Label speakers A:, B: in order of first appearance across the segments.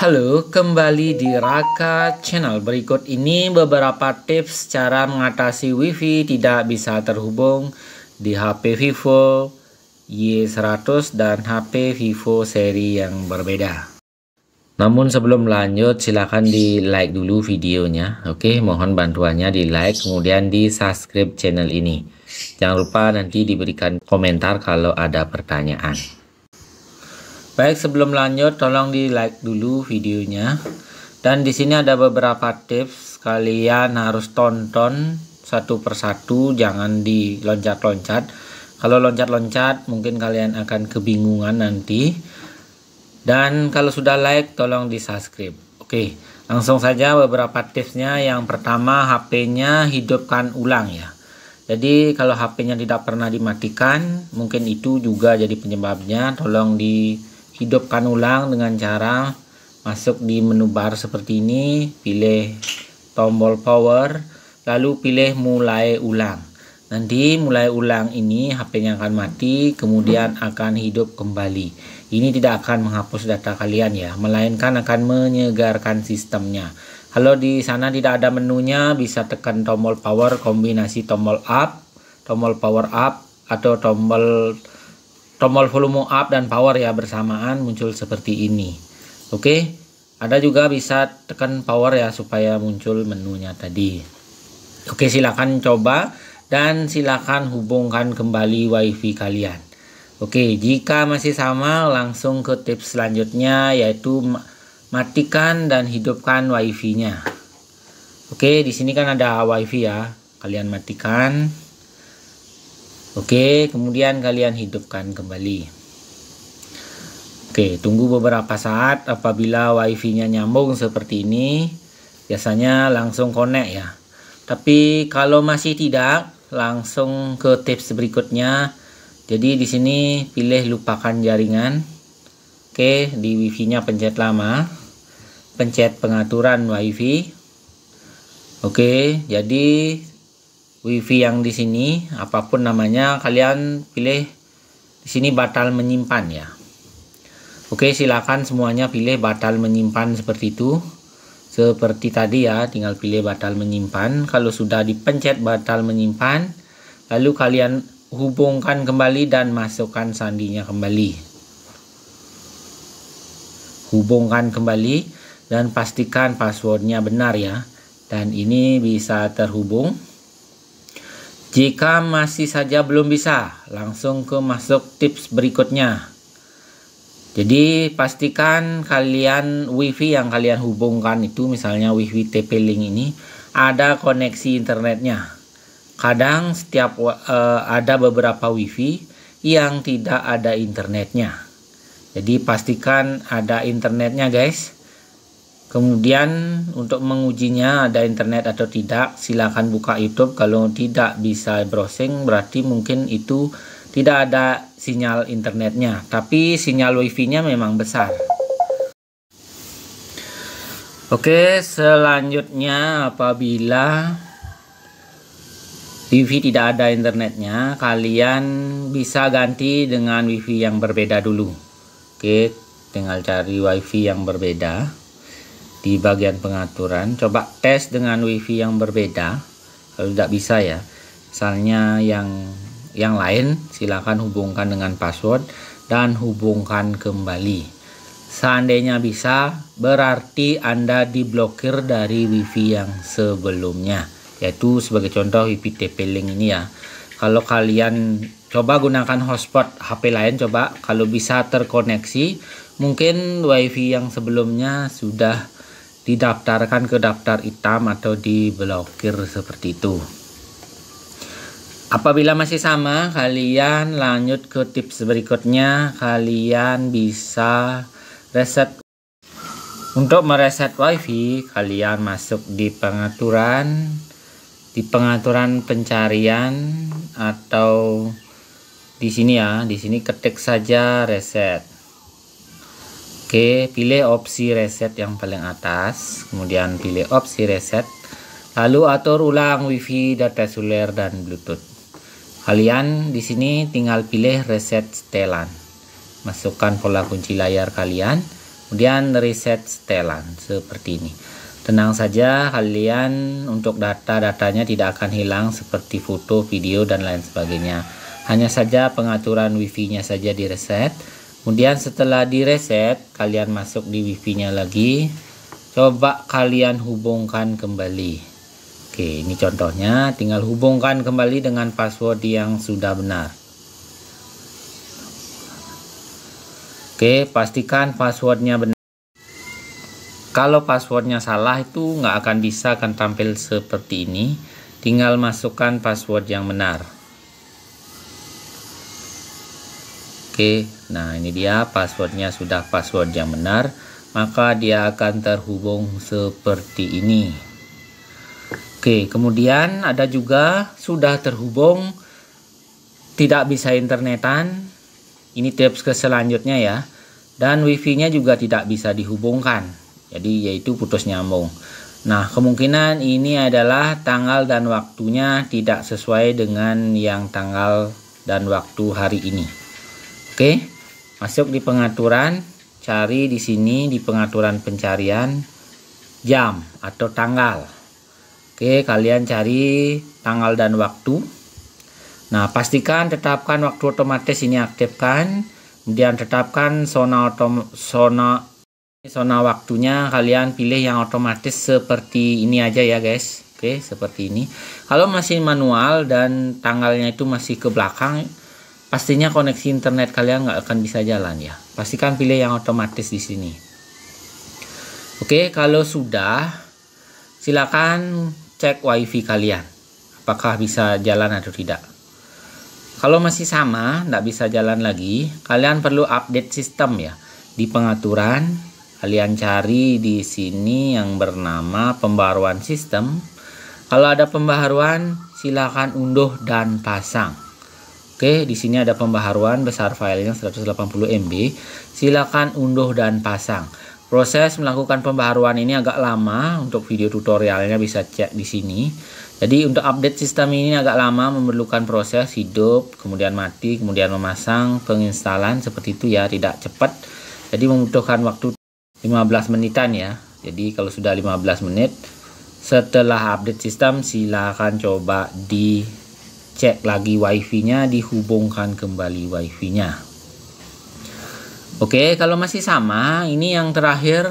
A: Halo, kembali di Raka Channel. Berikut ini beberapa tips cara mengatasi WiFi tidak bisa terhubung di HP Vivo Y100 dan HP Vivo seri yang berbeda. Namun sebelum lanjut, silakan di like dulu videonya. Oke, mohon bantuannya di like, kemudian di subscribe channel ini. Jangan lupa nanti diberikan komentar kalau ada pertanyaan. Baik, sebelum lanjut tolong di like dulu videonya. Dan di sini ada beberapa tips kalian harus tonton satu persatu, jangan di loncat-loncat. Kalau loncat-loncat mungkin kalian akan kebingungan nanti. Dan kalau sudah like tolong di subscribe. Oke, langsung saja beberapa tipsnya. Yang pertama HP-nya hidupkan ulang ya. Jadi kalau HP-nya tidak pernah dimatikan, mungkin itu juga jadi penyebabnya. Tolong di hidupkan ulang dengan cara masuk di menu bar seperti ini pilih tombol power lalu pilih mulai ulang nanti mulai ulang ini HP-nya akan mati kemudian akan hidup kembali ini tidak akan menghapus data kalian ya melainkan akan menyegarkan sistemnya kalau di sana tidak ada menunya bisa tekan tombol power kombinasi tombol up tombol power up atau tombol tombol volume up dan power ya bersamaan muncul seperti ini oke ada juga bisa tekan power ya supaya muncul menunya tadi oke okay, silahkan coba dan silahkan hubungkan kembali wifi kalian oke jika masih sama langsung ke tips selanjutnya yaitu matikan dan hidupkan wifi nya oke di sini kan ada wifi ya kalian matikan Oke, kemudian kalian hidupkan kembali. Oke, tunggu beberapa saat apabila wifi-nya nyambung seperti ini, biasanya langsung connect ya. Tapi kalau masih tidak, langsung ke tips berikutnya. Jadi di sini pilih lupakan jaringan. Oke, di wifi-nya pencet lama. Pencet pengaturan wifi. Oke, jadi wifi yang di sini apapun namanya kalian pilih di sini batal menyimpan ya Oke silakan semuanya pilih batal menyimpan seperti itu seperti tadi ya tinggal pilih batal menyimpan kalau sudah dipencet batal menyimpan lalu kalian hubungkan kembali dan masukkan sandinya kembali hubungkan kembali dan pastikan passwordnya benar ya dan ini bisa terhubung jika masih saja belum bisa, langsung ke masuk tips berikutnya. Jadi pastikan kalian wifi yang kalian hubungkan itu misalnya wifi TP-Link ini ada koneksi internetnya. Kadang setiap uh, ada beberapa wifi yang tidak ada internetnya. Jadi pastikan ada internetnya guys. Kemudian untuk mengujinya ada internet atau tidak, silakan buka YouTube. Kalau tidak bisa browsing, berarti mungkin itu tidak ada sinyal internetnya, tapi sinyal WiFi-nya memang besar. Oke, selanjutnya apabila WiFi tidak ada internetnya, kalian bisa ganti dengan WiFi yang berbeda dulu. Oke, tinggal cari WiFi yang berbeda di bagian pengaturan coba tes dengan wifi yang berbeda kalau tidak bisa ya misalnya yang yang lain silakan hubungkan dengan password dan hubungkan kembali seandainya bisa berarti anda diblokir dari wifi yang sebelumnya yaitu sebagai contoh wifi TP-Link ini ya kalau kalian coba gunakan hotspot HP lain coba kalau bisa terkoneksi mungkin wifi yang sebelumnya sudah didaftarkan ke daftar hitam atau diblokir seperti itu. Apabila masih sama, kalian lanjut ke tips berikutnya. Kalian bisa reset. Untuk mereset WiFi, kalian masuk di pengaturan, di pengaturan pencarian atau di sini ya, di sini ketik saja reset. Oke, pilih opsi reset yang paling atas, kemudian pilih opsi reset, lalu atur ulang WiFi, data seluler dan Bluetooth. Kalian di sini tinggal pilih reset setelan. Masukkan pola kunci layar kalian, kemudian reset setelan seperti ini. Tenang saja, kalian untuk data-datanya tidak akan hilang seperti foto, video dan lain sebagainya. Hanya saja pengaturan WiFi-nya saja direset kemudian setelah direset kalian masuk di wifi nya lagi coba kalian hubungkan kembali oke ini contohnya tinggal hubungkan kembali dengan password yang sudah benar oke pastikan passwordnya benar kalau passwordnya salah itu nggak akan bisa akan tampil seperti ini tinggal masukkan password yang benar Oke, nah ini dia passwordnya sudah password yang benar, maka dia akan terhubung seperti ini. Oke, kemudian ada juga sudah terhubung tidak bisa internetan. Ini tips ke selanjutnya ya. Dan wifi-nya juga tidak bisa dihubungkan. Jadi yaitu putus nyambung. Nah, kemungkinan ini adalah tanggal dan waktunya tidak sesuai dengan yang tanggal dan waktu hari ini. Oke, masuk di pengaturan, cari di sini di pengaturan pencarian jam atau tanggal. Oke, kalian cari tanggal dan waktu. Nah, pastikan tetapkan waktu otomatis ini aktifkan, kemudian tetapkan zona otom zona zona waktunya kalian pilih yang otomatis seperti ini aja ya, guys. Oke, seperti ini. Kalau masih manual dan tanggalnya itu masih ke belakang, pastinya koneksi internet kalian nggak akan bisa jalan ya pastikan pilih yang otomatis di sini oke kalau sudah silakan cek wifi kalian apakah bisa jalan atau tidak kalau masih sama nggak bisa jalan lagi kalian perlu update sistem ya di pengaturan kalian cari di sini yang bernama pembaruan sistem kalau ada pembaruan silakan unduh dan pasang Oke, di sini ada pembaharuan besar filenya 180 MB. Silakan unduh dan pasang. Proses melakukan pembaharuan ini agak lama. Untuk video tutorialnya bisa cek di sini. Jadi untuk update sistem ini agak lama memerlukan proses hidup, kemudian mati, kemudian memasang, penginstalan seperti itu ya, tidak cepat. Jadi membutuhkan waktu 15 menitan ya. Jadi kalau sudah 15 menit setelah update sistem silakan coba di cek lagi wifi-nya dihubungkan kembali wifi-nya oke kalau masih sama ini yang terakhir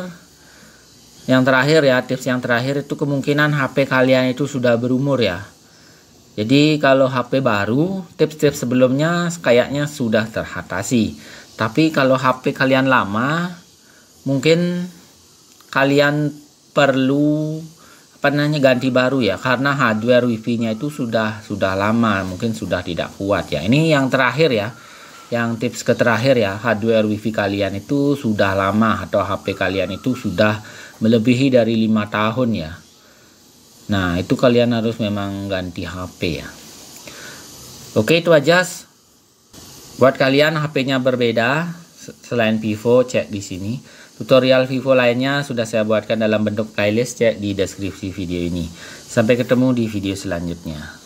A: yang terakhir ya tips yang terakhir itu kemungkinan HP kalian itu sudah berumur ya jadi kalau HP baru tips-tips sebelumnya kayaknya sudah teratasi. tapi kalau HP kalian lama mungkin kalian perlu pernahnya ganti baru ya karena hardware wifi-nya itu sudah sudah lama mungkin sudah tidak kuat ya ini yang terakhir ya yang tips ke terakhir ya hardware wifi kalian itu sudah lama atau HP kalian itu sudah melebihi dari lima tahun ya nah itu kalian harus memang ganti HP ya oke itu aja buat kalian HP-nya berbeda selain Vivo cek di sini Tutorial Vivo lainnya sudah saya buatkan dalam bentuk playlist ya di deskripsi video ini. Sampai ketemu di video selanjutnya.